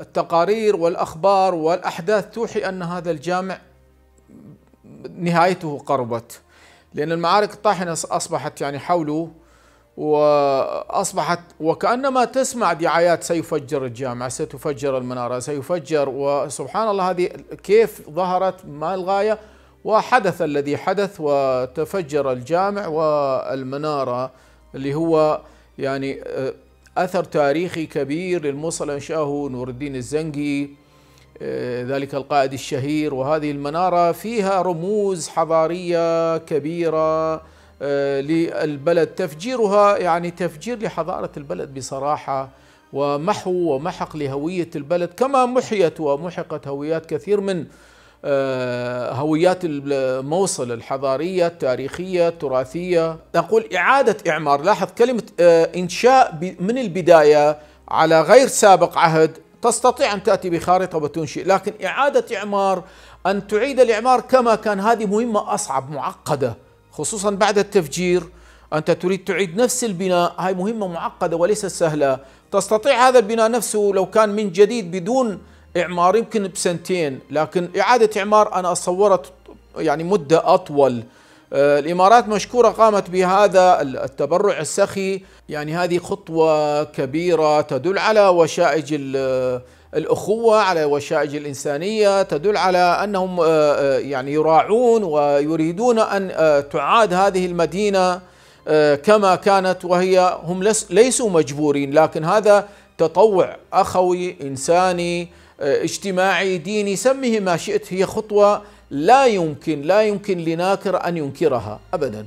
التقارير والأخبار والأحداث توحي أن هذا الجامع نهايته قربت لأن المعارك الطاحنة أصبحت يعني حوله وأصبحت وكأنما تسمع دعايات سيفجر الجامع ستفجر المنارة سيفجر وسبحان الله هذه كيف ظهرت ما الغاية وحدث الذي حدث وتفجر الجامع والمنارة اللي هو يعني آه، أثر تاريخي كبير للموصل أنشأه نور الدين الزنجي آه، ذلك القائد الشهير وهذه المنارة فيها رموز حضارية كبيرة آه، للبلد تفجيرها يعني تفجير لحضارة البلد بصراحة ومحو ومحق لهوية البلد كما محيت ومحقت هويات كثير من آه، هويات الموصل الحضارية التاريخية التراثية نقول إعادة إعمار لاحظ كلمة آه، إنشاء من البداية على غير سابق عهد تستطيع أن تأتي بخارطة وتنشئ لكن إعادة إعمار أن تعيد الإعمار كما كان هذه مهمة أصعب معقدة خصوصا بعد التفجير أنت تريد تعيد نفس البناء هاي مهمة معقدة وليست سهلة تستطيع هذا البناء نفسه لو كان من جديد بدون اعمار يمكن بسنتين لكن اعاده اعمار انا اتصورت يعني مده اطول آه، الامارات مشكوره قامت بهذا التبرع السخي يعني هذه خطوه كبيره تدل على وشائج الاخوه على وشائج الانسانيه تدل على انهم آه، آه، يعني يراعون ويريدون ان تعاد هذه المدينه كما كانت وهي هم ليسوا مجبورين لكن هذا تطوع اخوي انساني اجتماعي ديني سمه ما شئت هي خطوة لا يمكن لا يمكن لناكر أن ينكرها أبداً